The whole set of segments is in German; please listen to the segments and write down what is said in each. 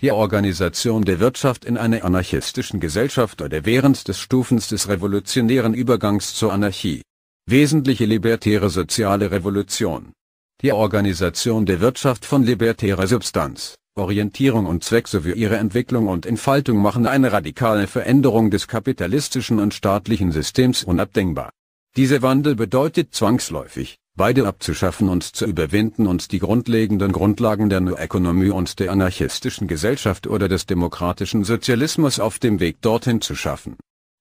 die Organisation der Wirtschaft in einer anarchistischen Gesellschaft oder während des Stufens des revolutionären Übergangs zur Anarchie. Wesentliche libertäre soziale Revolution. Die Organisation der Wirtschaft von libertärer Substanz, Orientierung und Zweck sowie ihre Entwicklung und Entfaltung machen eine radikale Veränderung des kapitalistischen und staatlichen Systems unabdingbar. Dieser Wandel bedeutet zwangsläufig, beide abzuschaffen und zu überwinden und die grundlegenden Grundlagen der New und der anarchistischen Gesellschaft oder des demokratischen Sozialismus auf dem Weg dorthin zu schaffen.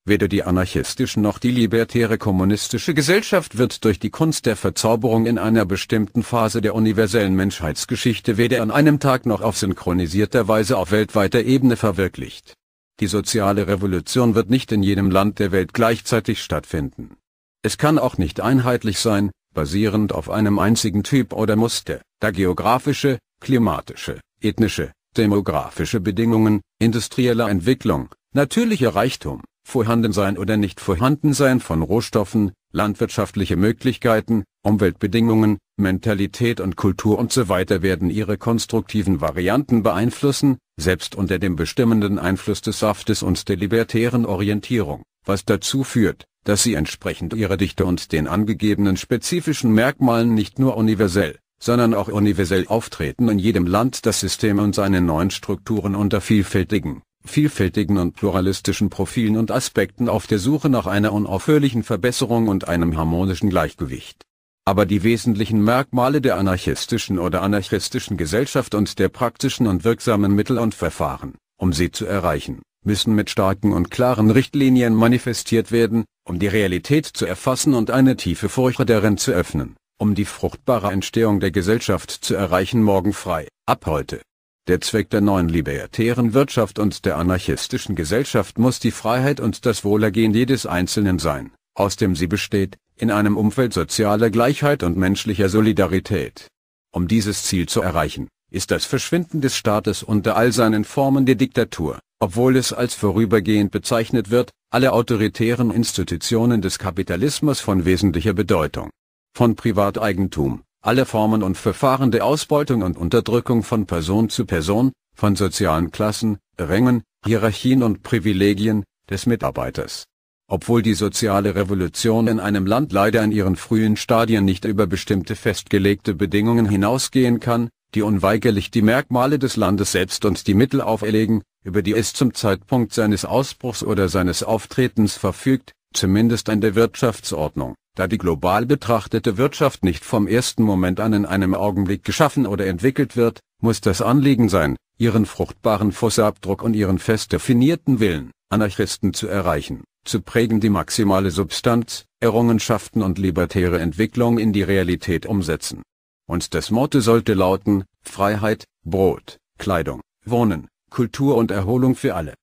Weder die anarchistische noch die libertäre kommunistische Gesellschaft wird durch die Kunst der Verzauberung in einer bestimmten Phase der universellen Menschheitsgeschichte weder an einem Tag noch auf synchronisierter Weise auf weltweiter Ebene verwirklicht. Die soziale Revolution wird nicht in jedem Land der Welt gleichzeitig stattfinden. Es kann auch nicht einheitlich sein, basierend auf einem einzigen Typ oder Muster, da geografische, klimatische, ethnische, demografische Bedingungen, industrielle Entwicklung, natürlicher Reichtum, Vorhandensein oder nicht Vorhandensein von Rohstoffen, landwirtschaftliche Möglichkeiten, Umweltbedingungen, Mentalität und Kultur usw. So werden ihre konstruktiven Varianten beeinflussen, selbst unter dem bestimmenden Einfluss des Saftes und der libertären Orientierung was dazu führt, dass sie entsprechend ihrer Dichte und den angegebenen spezifischen Merkmalen nicht nur universell, sondern auch universell auftreten in jedem Land das System und seine neuen Strukturen unter vielfältigen, vielfältigen und pluralistischen Profilen und Aspekten auf der Suche nach einer unaufhörlichen Verbesserung und einem harmonischen Gleichgewicht. Aber die wesentlichen Merkmale der anarchistischen oder anarchistischen Gesellschaft und der praktischen und wirksamen Mittel und Verfahren, um sie zu erreichen, müssen mit starken und klaren Richtlinien manifestiert werden, um die Realität zu erfassen und eine tiefe Furche darin zu öffnen, um die fruchtbare Entstehung der Gesellschaft zu erreichen morgen frei, ab heute. Der Zweck der neuen libertären Wirtschaft und der anarchistischen Gesellschaft muss die Freiheit und das Wohlergehen jedes Einzelnen sein, aus dem sie besteht, in einem Umfeld sozialer Gleichheit und menschlicher Solidarität. Um dieses Ziel zu erreichen, ist das Verschwinden des Staates unter all seinen Formen der Diktatur, obwohl es als vorübergehend bezeichnet wird, alle autoritären Institutionen des Kapitalismus von wesentlicher Bedeutung. Von Privateigentum, alle Formen und Verfahren der Ausbeutung und Unterdrückung von Person zu Person, von sozialen Klassen, Rängen, Hierarchien und Privilegien, des Mitarbeiters. Obwohl die soziale Revolution in einem Land leider in ihren frühen Stadien nicht über bestimmte festgelegte Bedingungen hinausgehen kann, die unweigerlich die Merkmale des Landes selbst und die Mittel auferlegen, über die es zum Zeitpunkt seines Ausbruchs oder seines Auftretens verfügt, zumindest an der Wirtschaftsordnung, da die global betrachtete Wirtschaft nicht vom ersten Moment an in einem Augenblick geschaffen oder entwickelt wird, muss das Anliegen sein, ihren fruchtbaren Fußabdruck und ihren fest definierten Willen, Anarchisten zu erreichen, zu prägen die maximale Substanz, Errungenschaften und libertäre Entwicklung in die Realität umsetzen. Und das Motto sollte lauten, Freiheit, Brot, Kleidung, Wohnen, Kultur und Erholung für alle.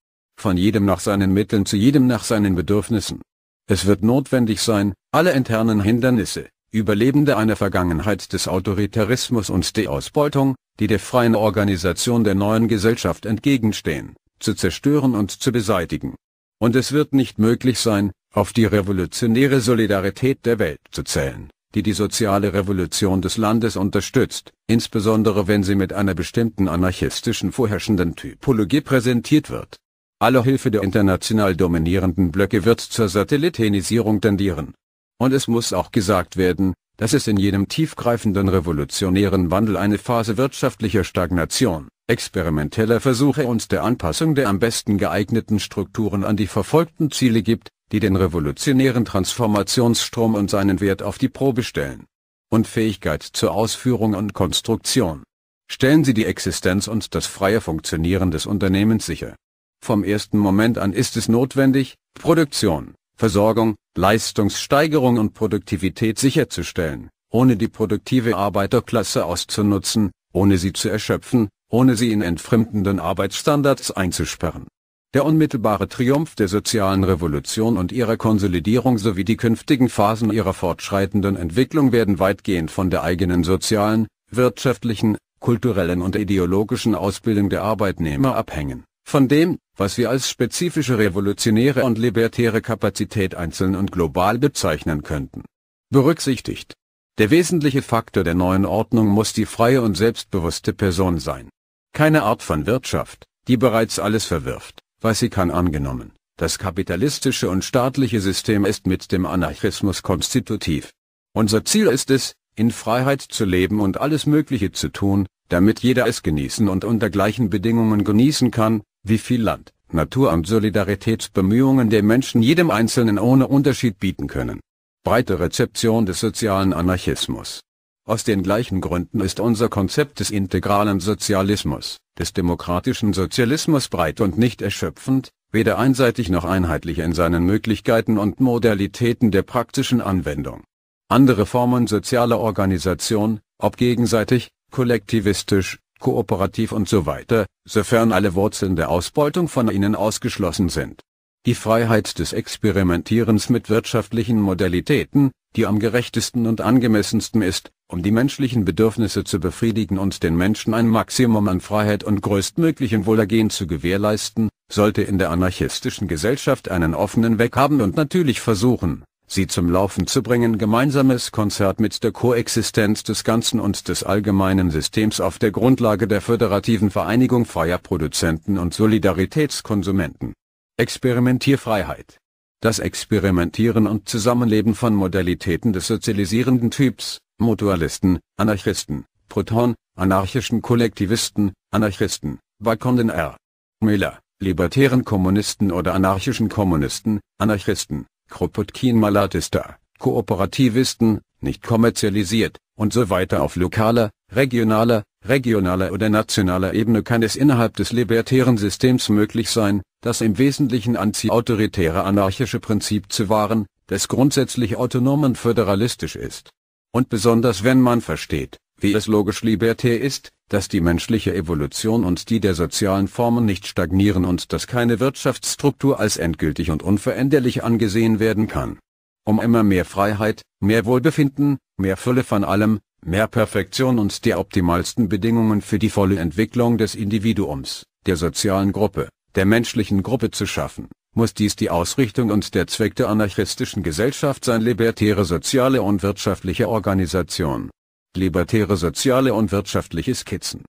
Von jedem nach seinen Mitteln zu jedem nach seinen Bedürfnissen. Es wird notwendig sein, alle internen Hindernisse, Überlebende einer Vergangenheit des Autoritarismus und der Ausbeutung, die der freien Organisation der neuen Gesellschaft entgegenstehen, zu zerstören und zu beseitigen. Und es wird nicht möglich sein, auf die revolutionäre Solidarität der Welt zu zählen die die soziale Revolution des Landes unterstützt, insbesondere wenn sie mit einer bestimmten anarchistischen vorherrschenden Typologie präsentiert wird. Alle Hilfe der international dominierenden Blöcke wird zur Satellitenisierung tendieren. Und es muss auch gesagt werden, dass es in jenem tiefgreifenden revolutionären Wandel eine Phase wirtschaftlicher Stagnation, experimenteller Versuche und der Anpassung der am besten geeigneten Strukturen an die verfolgten Ziele gibt, die den revolutionären Transformationsstrom und seinen Wert auf die Probe stellen. Und Fähigkeit zur Ausführung und Konstruktion. Stellen sie die Existenz und das freie Funktionieren des Unternehmens sicher. Vom ersten Moment an ist es notwendig, Produktion, Versorgung, Leistungssteigerung und Produktivität sicherzustellen, ohne die produktive Arbeiterklasse auszunutzen, ohne sie zu erschöpfen, ohne sie in entfremdenden Arbeitsstandards einzusperren der unmittelbare Triumph der sozialen Revolution und ihrer Konsolidierung sowie die künftigen Phasen ihrer fortschreitenden Entwicklung werden weitgehend von der eigenen sozialen, wirtschaftlichen, kulturellen und ideologischen Ausbildung der Arbeitnehmer abhängen, von dem, was wir als spezifische revolutionäre und libertäre Kapazität einzeln und global bezeichnen könnten. Berücksichtigt. Der wesentliche Faktor der neuen Ordnung muss die freie und selbstbewusste Person sein. Keine Art von Wirtschaft, die bereits alles verwirft, kann angenommen. Das kapitalistische und staatliche System ist mit dem Anarchismus konstitutiv. Unser Ziel ist es, in Freiheit zu leben und alles Mögliche zu tun, damit jeder es genießen und unter gleichen Bedingungen genießen kann, wie viel Land, Natur und Solidaritätsbemühungen der Menschen jedem Einzelnen ohne Unterschied bieten können. Breite Rezeption des sozialen Anarchismus aus den gleichen Gründen ist unser Konzept des integralen Sozialismus, des demokratischen Sozialismus breit und nicht erschöpfend, weder einseitig noch einheitlich in seinen Möglichkeiten und Modalitäten der praktischen Anwendung. Andere Formen sozialer Organisation, ob gegenseitig, kollektivistisch, kooperativ und so weiter, sofern alle Wurzeln der Ausbeutung von ihnen ausgeschlossen sind die Freiheit des Experimentierens mit wirtschaftlichen Modalitäten, die am gerechtesten und angemessensten ist, um die menschlichen Bedürfnisse zu befriedigen und den Menschen ein Maximum an Freiheit und größtmöglichen Wohlergehen zu gewährleisten, sollte in der anarchistischen Gesellschaft einen offenen Weg haben und natürlich versuchen, sie zum Laufen zu bringen. Gemeinsames Konzert mit der Koexistenz des Ganzen und des allgemeinen Systems auf der Grundlage der föderativen Vereinigung freier Produzenten und Solidaritätskonsumenten. Experimentierfreiheit. Das Experimentieren und Zusammenleben von Modalitäten des sozialisierenden Typs, Mutualisten, Anarchisten, Proton, anarchischen Kollektivisten, Anarchisten, Bakonden R. Müller, libertären Kommunisten oder anarchischen Kommunisten, Anarchisten, Kropotkin-Malatista, Kooperativisten, nicht kommerzialisiert, und so weiter auf lokaler, regionaler, regionaler oder nationaler Ebene kann es innerhalb des libertären Systems möglich sein, das im Wesentlichen anti-autoritäre anarchische Prinzip zu wahren, das grundsätzlich autonom und föderalistisch ist. Und besonders wenn man versteht, wie es logisch libertär ist, dass die menschliche Evolution und die der sozialen Formen nicht stagnieren und dass keine Wirtschaftsstruktur als endgültig und unveränderlich angesehen werden kann. Um immer mehr Freiheit, mehr Wohlbefinden, mehr Fülle von allem, mehr Perfektion und die optimalsten Bedingungen für die volle Entwicklung des Individuums, der sozialen Gruppe, der menschlichen Gruppe zu schaffen, muss dies die Ausrichtung und der Zweck der anarchistischen Gesellschaft sein libertäre soziale und wirtschaftliche Organisation. Libertäre soziale und wirtschaftliche Skizzen.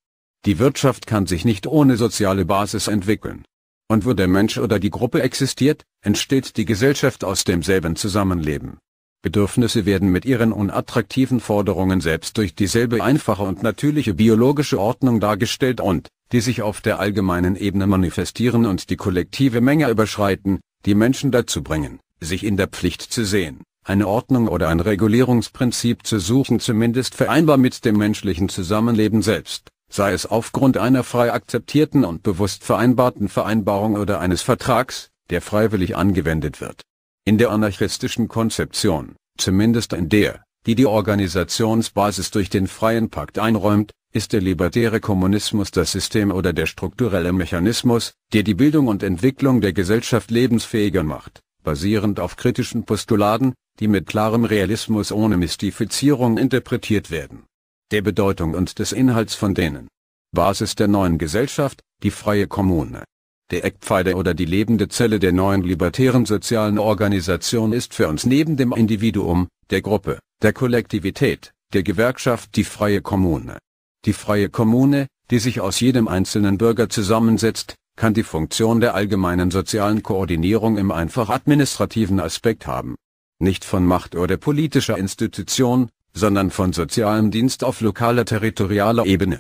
Die Wirtschaft kann sich nicht ohne soziale Basis entwickeln. Und wo der Mensch oder die Gruppe existiert, entsteht die Gesellschaft aus demselben Zusammenleben. Bedürfnisse werden mit ihren unattraktiven Forderungen selbst durch dieselbe einfache und natürliche biologische Ordnung dargestellt und, die sich auf der allgemeinen Ebene manifestieren und die kollektive Menge überschreiten, die Menschen dazu bringen, sich in der Pflicht zu sehen, eine Ordnung oder ein Regulierungsprinzip zu suchen zumindest vereinbar mit dem menschlichen Zusammenleben selbst, sei es aufgrund einer frei akzeptierten und bewusst vereinbarten Vereinbarung oder eines Vertrags, der freiwillig angewendet wird. In der anarchistischen Konzeption, zumindest in der, die die Organisationsbasis durch den freien Pakt einräumt, ist der libertäre Kommunismus das System oder der strukturelle Mechanismus, der die Bildung und Entwicklung der Gesellschaft lebensfähiger macht, basierend auf kritischen Postulaten, die mit klarem Realismus ohne Mystifizierung interpretiert werden. Der Bedeutung und des Inhalts von denen. Basis der neuen Gesellschaft, die freie Kommune. Der Eckpfeiler oder die lebende Zelle der neuen libertären sozialen Organisation ist für uns neben dem Individuum, der Gruppe, der Kollektivität, der Gewerkschaft die freie Kommune. Die freie Kommune, die sich aus jedem einzelnen Bürger zusammensetzt, kann die Funktion der allgemeinen sozialen Koordinierung im einfach administrativen Aspekt haben. Nicht von Macht oder politischer Institution, sondern von sozialem Dienst auf lokaler territorialer Ebene.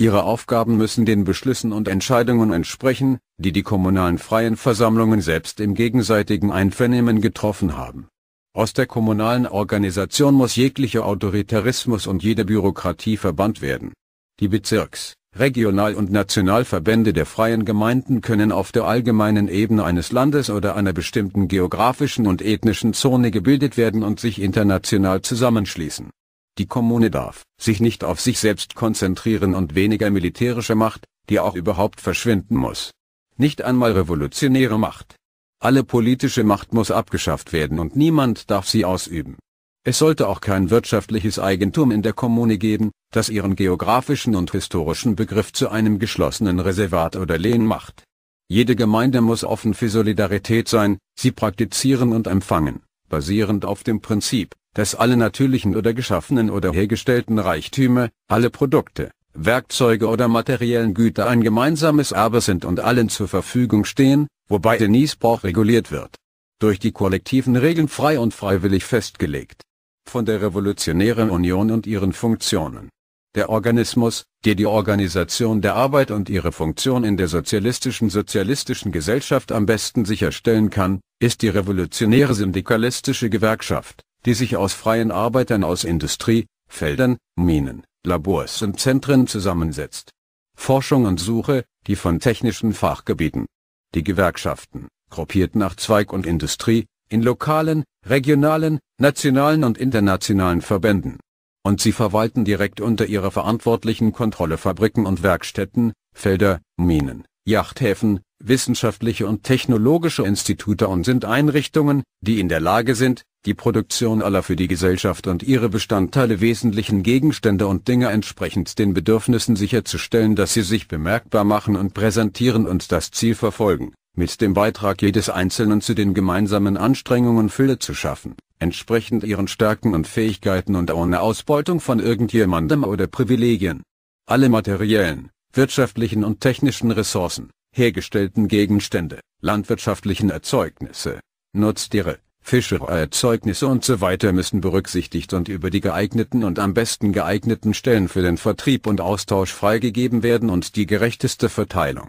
Ihre Aufgaben müssen den Beschlüssen und Entscheidungen entsprechen, die die kommunalen freien Versammlungen selbst im gegenseitigen Einvernehmen getroffen haben. Aus der kommunalen Organisation muss jeglicher Autoritarismus und jede Bürokratie verbannt werden. Die Bezirks-, Regional- und Nationalverbände der freien Gemeinden können auf der allgemeinen Ebene eines Landes oder einer bestimmten geografischen und ethnischen Zone gebildet werden und sich international zusammenschließen. Die Kommune darf sich nicht auf sich selbst konzentrieren und weniger militärische Macht, die auch überhaupt verschwinden muss, nicht einmal revolutionäre Macht. Alle politische Macht muss abgeschafft werden und niemand darf sie ausüben. Es sollte auch kein wirtschaftliches Eigentum in der Kommune geben, das ihren geografischen und historischen Begriff zu einem geschlossenen Reservat oder Lehen macht. Jede Gemeinde muss offen für Solidarität sein, sie praktizieren und empfangen, basierend auf dem Prinzip, dass alle natürlichen oder geschaffenen oder hergestellten Reichtümer, alle Produkte, Werkzeuge oder materiellen Güter ein gemeinsames Erbe sind und allen zur Verfügung stehen, wobei der Niesbrauch reguliert wird. Durch die kollektiven Regeln frei und freiwillig festgelegt. Von der Revolutionären Union und ihren Funktionen. Der Organismus, der die Organisation der Arbeit und ihre Funktion in der sozialistischen sozialistischen Gesellschaft am besten sicherstellen kann, ist die revolutionäre syndikalistische Gewerkschaft, die sich aus freien Arbeitern aus Industrie, Feldern, Minen, Labors und Zentren zusammensetzt. Forschung und Suche, die von technischen Fachgebieten. Die Gewerkschaften, gruppiert nach Zweig und Industrie, in lokalen, regionalen, nationalen und internationalen Verbänden. Und sie verwalten direkt unter ihrer verantwortlichen Kontrolle Fabriken und Werkstätten, Felder, Minen, Yachthäfen, wissenschaftliche und technologische Institute und sind Einrichtungen, die in der Lage sind, die Produktion aller für die Gesellschaft und ihre Bestandteile wesentlichen Gegenstände und Dinge entsprechend den Bedürfnissen sicherzustellen, dass sie sich bemerkbar machen und präsentieren und das Ziel verfolgen, mit dem Beitrag jedes Einzelnen zu den gemeinsamen Anstrengungen Fülle zu schaffen, entsprechend ihren Stärken und Fähigkeiten und ohne Ausbeutung von irgendjemandem oder Privilegien. Alle materiellen, wirtschaftlichen und technischen Ressourcen, hergestellten Gegenstände, landwirtschaftlichen Erzeugnisse, Nutztiere, Fischereierzeugnisse äh, und so weiter müssen berücksichtigt und über die geeigneten und am besten geeigneten Stellen für den Vertrieb und Austausch freigegeben werden und die gerechteste Verteilung.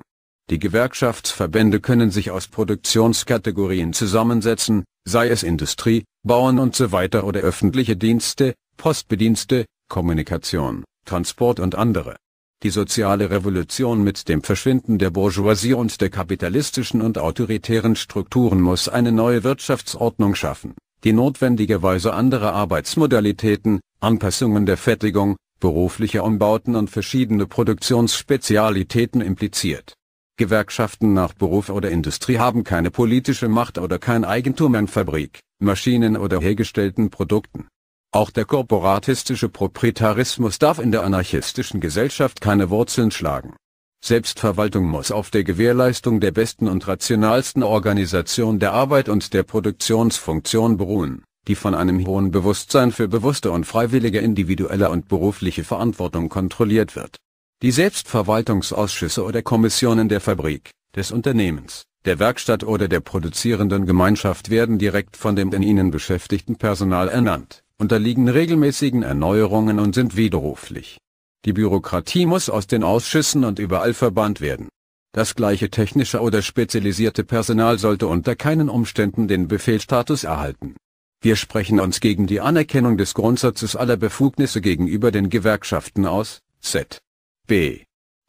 Die Gewerkschaftsverbände können sich aus Produktionskategorien zusammensetzen, sei es Industrie, Bauern und so weiter oder öffentliche Dienste, Postbedienste, Kommunikation, Transport und andere die soziale Revolution mit dem Verschwinden der Bourgeoisie und der kapitalistischen und autoritären Strukturen muss eine neue Wirtschaftsordnung schaffen, die notwendigerweise andere Arbeitsmodalitäten, Anpassungen der Fertigung, berufliche Umbauten und verschiedene Produktionsspezialitäten impliziert. Gewerkschaften nach Beruf oder Industrie haben keine politische Macht oder kein Eigentum an Fabrik, Maschinen oder hergestellten Produkten auch der korporatistische Proprietarismus darf in der anarchistischen Gesellschaft keine Wurzeln schlagen. Selbstverwaltung muss auf der Gewährleistung der besten und rationalsten Organisation der Arbeit und der Produktionsfunktion beruhen, die von einem hohen Bewusstsein für bewusste und freiwillige individuelle und berufliche Verantwortung kontrolliert wird. Die Selbstverwaltungsausschüsse oder Kommissionen der Fabrik, des Unternehmens, der Werkstatt oder der produzierenden Gemeinschaft werden direkt von dem in ihnen beschäftigten Personal ernannt unterliegen regelmäßigen Erneuerungen und sind widerruflich. Die Bürokratie muss aus den Ausschüssen und überall verbannt werden. Das gleiche technische oder spezialisierte Personal sollte unter keinen Umständen den Befehlstatus erhalten. Wir sprechen uns gegen die Anerkennung des Grundsatzes aller Befugnisse gegenüber den Gewerkschaften aus, z. b.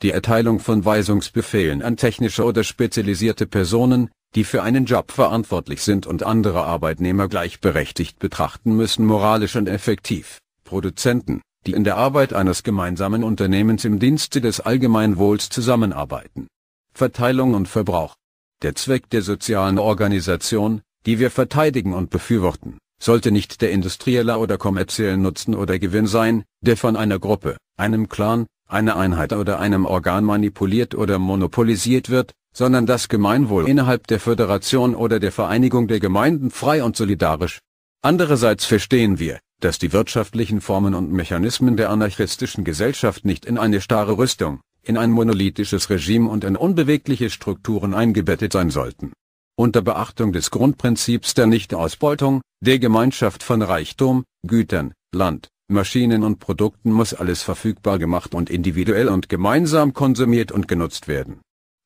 Die Erteilung von Weisungsbefehlen an technische oder spezialisierte Personen, die für einen Job verantwortlich sind und andere Arbeitnehmer gleichberechtigt betrachten müssen moralisch und effektiv. Produzenten, die in der Arbeit eines gemeinsamen Unternehmens im Dienste des Allgemeinwohls zusammenarbeiten. Verteilung und Verbrauch. Der Zweck der sozialen Organisation, die wir verteidigen und befürworten, sollte nicht der industrielle oder kommerzielle Nutzen oder Gewinn sein, der von einer Gruppe, einem Clan, einer Einheit oder einem Organ manipuliert oder monopolisiert wird, sondern das Gemeinwohl innerhalb der Föderation oder der Vereinigung der Gemeinden frei und solidarisch. Andererseits verstehen wir, dass die wirtschaftlichen Formen und Mechanismen der anarchistischen Gesellschaft nicht in eine starre Rüstung, in ein monolithisches Regime und in unbewegliche Strukturen eingebettet sein sollten. Unter Beachtung des Grundprinzips der Nichtausbeutung, der Gemeinschaft von Reichtum, Gütern, Land, Maschinen und Produkten muss alles verfügbar gemacht und individuell und gemeinsam konsumiert und genutzt werden.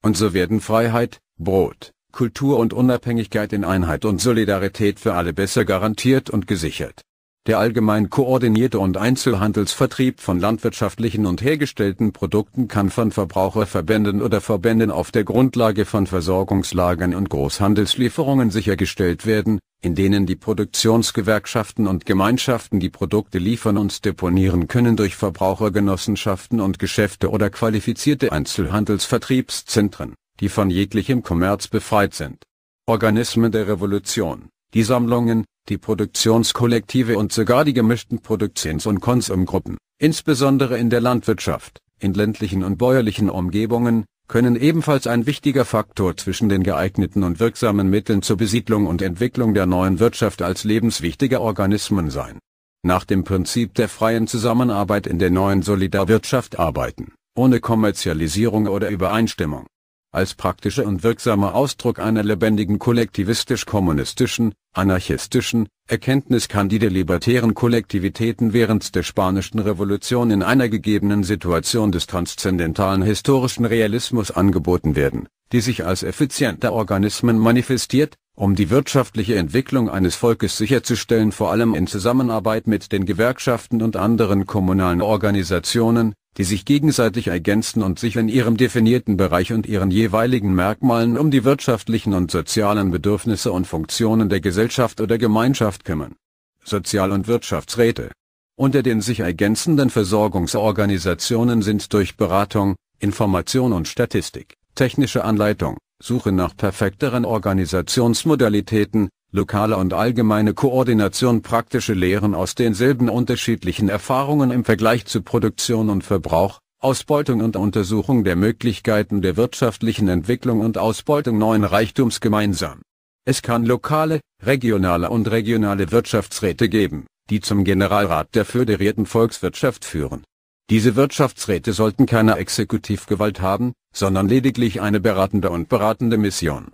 Und so werden Freiheit, Brot, Kultur und Unabhängigkeit in Einheit und Solidarität für alle besser garantiert und gesichert. Der allgemein koordinierte und Einzelhandelsvertrieb von landwirtschaftlichen und hergestellten Produkten kann von Verbraucherverbänden oder Verbänden auf der Grundlage von Versorgungslagern und Großhandelslieferungen sichergestellt werden in denen die Produktionsgewerkschaften und Gemeinschaften die Produkte liefern und deponieren können durch Verbrauchergenossenschaften und Geschäfte oder qualifizierte Einzelhandelsvertriebszentren, die von jeglichem Kommerz befreit sind. Organismen der Revolution, die Sammlungen, die Produktionskollektive und sogar die gemischten Produktions- und Konsumgruppen, insbesondere in der Landwirtschaft, in ländlichen und bäuerlichen Umgebungen, können ebenfalls ein wichtiger Faktor zwischen den geeigneten und wirksamen Mitteln zur Besiedlung und Entwicklung der neuen Wirtschaft als lebenswichtiger Organismen sein. Nach dem Prinzip der freien Zusammenarbeit in der neuen Solidarwirtschaft arbeiten, ohne Kommerzialisierung oder Übereinstimmung als praktischer und wirksamer Ausdruck einer lebendigen kollektivistisch-kommunistischen, anarchistischen, Erkenntnis kann die der libertären Kollektivitäten während der Spanischen Revolution in einer gegebenen Situation des transzendentalen historischen Realismus angeboten werden, die sich als effiziente Organismen manifestiert, um die wirtschaftliche Entwicklung eines Volkes sicherzustellen vor allem in Zusammenarbeit mit den Gewerkschaften und anderen kommunalen Organisationen, die sich gegenseitig ergänzen und sich in ihrem definierten Bereich und ihren jeweiligen Merkmalen um die wirtschaftlichen und sozialen Bedürfnisse und Funktionen der Gesellschaft oder Gemeinschaft kümmern. Sozial- und Wirtschaftsräte unter den sich ergänzenden Versorgungsorganisationen sind durch Beratung, Information und Statistik, technische Anleitung, Suche nach perfekteren Organisationsmodalitäten, lokale und allgemeine Koordination praktische Lehren aus denselben unterschiedlichen Erfahrungen im Vergleich zu Produktion und Verbrauch, Ausbeutung und Untersuchung der Möglichkeiten der wirtschaftlichen Entwicklung und Ausbeutung neuen Reichtums gemeinsam. Es kann lokale, regionale und regionale Wirtschaftsräte geben, die zum Generalrat der föderierten Volkswirtschaft führen. Diese Wirtschaftsräte sollten keine Exekutivgewalt haben, sondern lediglich eine beratende und beratende Mission.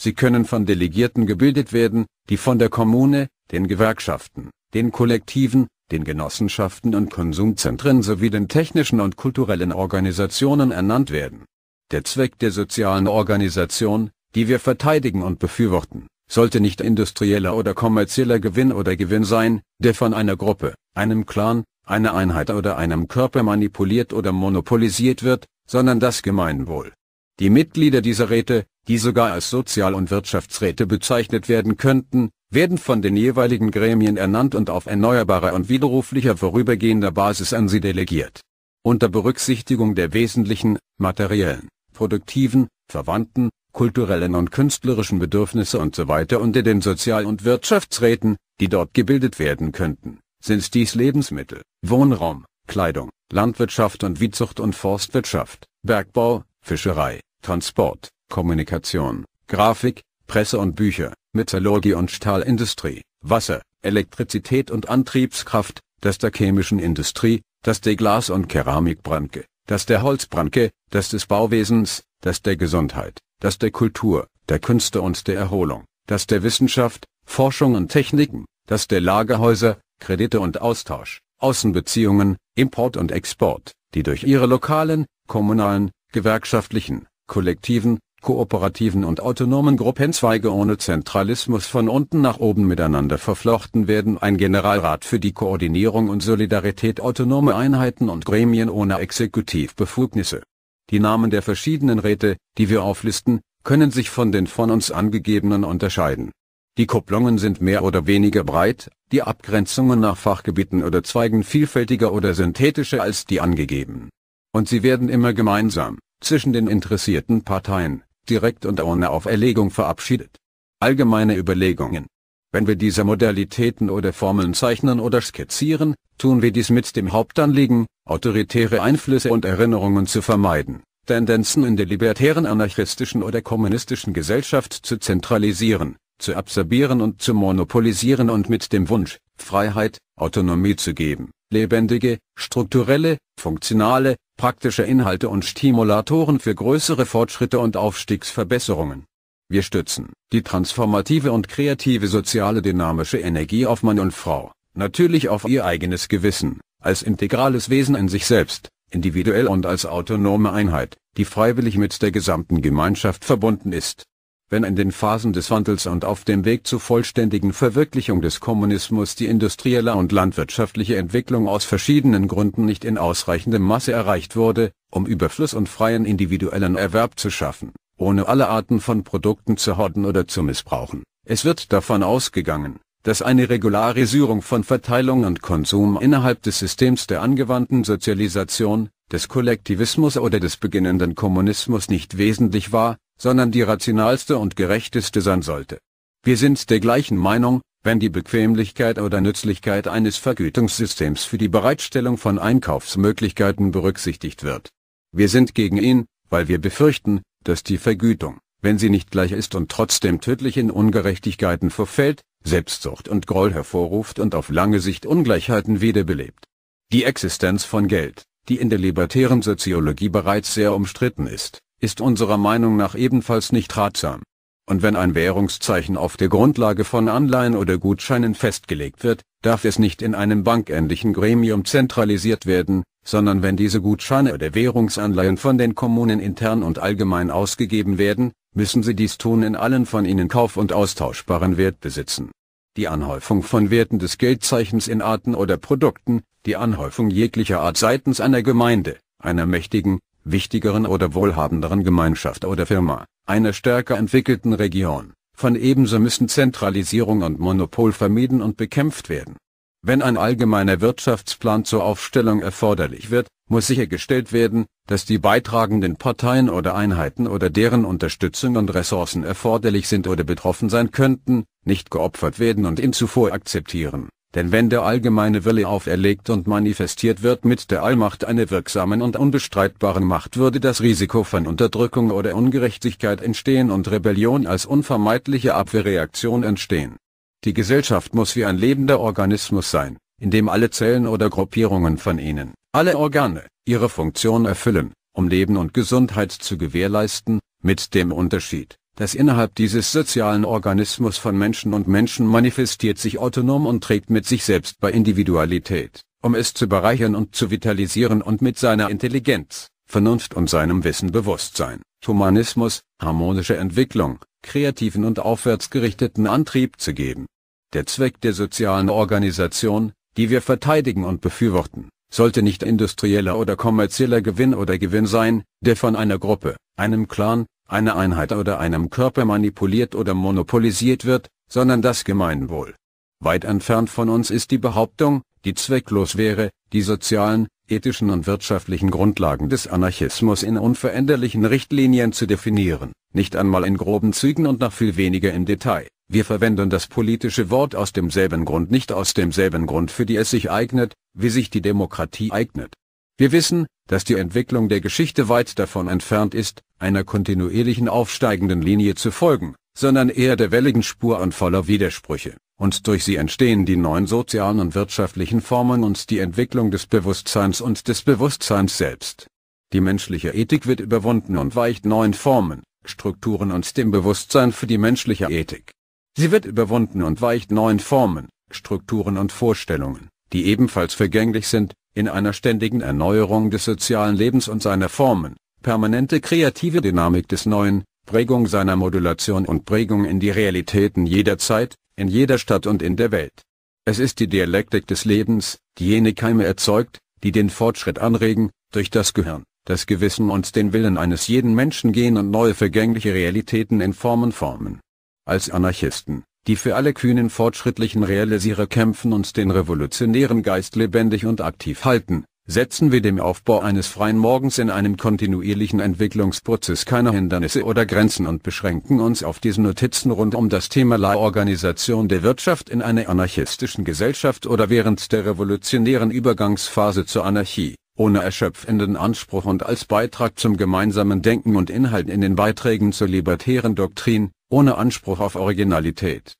Sie können von Delegierten gebildet werden, die von der Kommune, den Gewerkschaften, den Kollektiven, den Genossenschaften und Konsumzentren sowie den technischen und kulturellen Organisationen ernannt werden. Der Zweck der sozialen Organisation, die wir verteidigen und befürworten, sollte nicht industrieller oder kommerzieller Gewinn oder Gewinn sein, der von einer Gruppe, einem Clan, einer Einheit oder einem Körper manipuliert oder monopolisiert wird, sondern das Gemeinwohl. Die Mitglieder dieser Räte, die sogar als Sozial- und Wirtschaftsräte bezeichnet werden könnten, werden von den jeweiligen Gremien ernannt und auf erneuerbarer und widerruflicher vorübergehender Basis an sie delegiert. Unter Berücksichtigung der wesentlichen, materiellen, produktiven, verwandten, kulturellen und künstlerischen Bedürfnisse usw. So unter den Sozial- und Wirtschaftsräten, die dort gebildet werden könnten, sind dies Lebensmittel, Wohnraum, Kleidung, Landwirtschaft und Viehzucht und Forstwirtschaft, Bergbau, Fischerei, Transport, Kommunikation, Grafik, Presse und Bücher, Metallurgie und Stahlindustrie, Wasser, Elektrizität und Antriebskraft, das der chemischen Industrie, das der Glas- und Keramikbranche, das der Holzbranche, das des Bauwesens, das der Gesundheit, das der Kultur, der Künste und der Erholung, das der Wissenschaft, Forschung und Techniken, das der Lagerhäuser, Kredite und Austausch, Außenbeziehungen, Import und Export, die durch ihre lokalen, kommunalen, gewerkschaftlichen, kollektiven, kooperativen und autonomen Gruppenzweige ohne Zentralismus von unten nach oben miteinander verflochten werden ein Generalrat für die Koordinierung und Solidarität autonome Einheiten und Gremien ohne Exekutivbefugnisse. Die Namen der verschiedenen Räte, die wir auflisten, können sich von den von uns angegebenen unterscheiden. Die Kupplungen sind mehr oder weniger breit, die Abgrenzungen nach Fachgebieten oder Zweigen vielfältiger oder synthetischer als die angegeben und sie werden immer gemeinsam, zwischen den interessierten Parteien, direkt und ohne Auferlegung verabschiedet. Allgemeine Überlegungen. Wenn wir diese Modalitäten oder Formeln zeichnen oder skizzieren, tun wir dies mit dem Hauptanliegen, autoritäre Einflüsse und Erinnerungen zu vermeiden, Tendenzen in der libertären anarchistischen oder kommunistischen Gesellschaft zu zentralisieren, zu absorbieren und zu monopolisieren und mit dem Wunsch, Freiheit, Autonomie zu geben, lebendige, strukturelle, funktionale, praktische Inhalte und Stimulatoren für größere Fortschritte und Aufstiegsverbesserungen. Wir stützen die transformative und kreative soziale dynamische Energie auf Mann und Frau, natürlich auf ihr eigenes Gewissen, als integrales Wesen in sich selbst, individuell und als autonome Einheit, die freiwillig mit der gesamten Gemeinschaft verbunden ist wenn in den Phasen des Wandels und auf dem Weg zur vollständigen Verwirklichung des Kommunismus die industrielle und landwirtschaftliche Entwicklung aus verschiedenen Gründen nicht in ausreichendem Masse erreicht wurde, um Überfluss und freien individuellen Erwerb zu schaffen, ohne alle Arten von Produkten zu horten oder zu missbrauchen. Es wird davon ausgegangen, dass eine Regularisierung von Verteilung und Konsum innerhalb des Systems der angewandten Sozialisation, des Kollektivismus oder des beginnenden Kommunismus nicht wesentlich war, sondern die rationalste und gerechteste sein sollte. Wir sind der gleichen Meinung, wenn die Bequemlichkeit oder Nützlichkeit eines Vergütungssystems für die Bereitstellung von Einkaufsmöglichkeiten berücksichtigt wird. Wir sind gegen ihn, weil wir befürchten, dass die Vergütung, wenn sie nicht gleich ist und trotzdem tödlich in Ungerechtigkeiten verfällt, Selbstsucht und Groll hervorruft und auf lange Sicht Ungleichheiten wiederbelebt. Die Existenz von Geld, die in der libertären Soziologie bereits sehr umstritten ist, ist unserer Meinung nach ebenfalls nicht ratsam. Und wenn ein Währungszeichen auf der Grundlage von Anleihen oder Gutscheinen festgelegt wird, darf es nicht in einem bankähnlichen Gremium zentralisiert werden, sondern wenn diese Gutscheine oder Währungsanleihen von den Kommunen intern und allgemein ausgegeben werden, müssen sie dies tun in allen von ihnen kauf- und austauschbaren Wertbesitzen die Anhäufung von Werten des Geldzeichens in Arten oder Produkten, die Anhäufung jeglicher Art seitens einer Gemeinde, einer mächtigen, wichtigeren oder wohlhabenderen Gemeinschaft oder Firma, einer stärker entwickelten Region. Von ebenso müssen Zentralisierung und Monopol vermieden und bekämpft werden wenn ein allgemeiner Wirtschaftsplan zur Aufstellung erforderlich wird, muss sichergestellt werden, dass die beitragenden Parteien oder Einheiten oder deren Unterstützung und Ressourcen erforderlich sind oder betroffen sein könnten, nicht geopfert werden und ihn zuvor akzeptieren. Denn wenn der allgemeine Wille auferlegt und manifestiert wird mit der Allmacht einer wirksamen und unbestreitbaren Macht würde das Risiko von Unterdrückung oder Ungerechtigkeit entstehen und Rebellion als unvermeidliche Abwehrreaktion entstehen. Die Gesellschaft muss wie ein lebender Organismus sein, in dem alle Zellen oder Gruppierungen von ihnen, alle Organe, ihre Funktion erfüllen, um Leben und Gesundheit zu gewährleisten, mit dem Unterschied, dass innerhalb dieses sozialen Organismus von Menschen und Menschen manifestiert sich autonom und trägt mit sich selbst bei Individualität, um es zu bereichern und zu vitalisieren und mit seiner Intelligenz, Vernunft und seinem Wissen Bewusstsein, Humanismus, harmonische Entwicklung, kreativen und aufwärtsgerichteten Antrieb zu geben. Der Zweck der sozialen Organisation, die wir verteidigen und befürworten, sollte nicht industrieller oder kommerzieller Gewinn oder Gewinn sein, der von einer Gruppe, einem Clan, einer Einheit oder einem Körper manipuliert oder monopolisiert wird, sondern das Gemeinwohl. Weit entfernt von uns ist die Behauptung, die zwecklos wäre, die sozialen, ethischen und wirtschaftlichen Grundlagen des Anarchismus in unveränderlichen Richtlinien zu definieren, nicht einmal in groben Zügen und noch viel weniger im Detail. Wir verwenden das politische Wort aus demselben Grund nicht aus demselben Grund für die es sich eignet, wie sich die Demokratie eignet. Wir wissen, dass die Entwicklung der Geschichte weit davon entfernt ist, einer kontinuierlichen aufsteigenden Linie zu folgen, sondern eher der welligen Spur an voller Widersprüche, und durch sie entstehen die neuen sozialen und wirtschaftlichen Formen und die Entwicklung des Bewusstseins und des Bewusstseins selbst. Die menschliche Ethik wird überwunden und weicht neuen Formen, Strukturen und dem Bewusstsein für die menschliche Ethik Sie wird überwunden und weicht neuen Formen, Strukturen und Vorstellungen, die ebenfalls vergänglich sind, in einer ständigen Erneuerung des sozialen Lebens und seiner Formen, permanente kreative Dynamik des Neuen, Prägung seiner Modulation und Prägung in die Realitäten jeder Zeit, in jeder Stadt und in der Welt. Es ist die Dialektik des Lebens, die jene Keime erzeugt, die den Fortschritt anregen, durch das Gehirn, das Gewissen und den Willen eines jeden Menschen gehen und neue vergängliche Realitäten in Formen formen als Anarchisten, die für alle kühnen fortschrittlichen Realisierer kämpfen und den revolutionären Geist lebendig und aktiv halten, setzen wir dem Aufbau eines freien Morgens in einem kontinuierlichen Entwicklungsprozess keine Hindernisse oder Grenzen und beschränken uns auf diesen Notizen rund um das Thema La Organisation der Wirtschaft in einer anarchistischen Gesellschaft oder während der revolutionären Übergangsphase zur Anarchie, ohne erschöpfenden Anspruch und als Beitrag zum gemeinsamen Denken und Inhalt in den Beiträgen zur libertären Doktrin, ohne Anspruch auf Originalität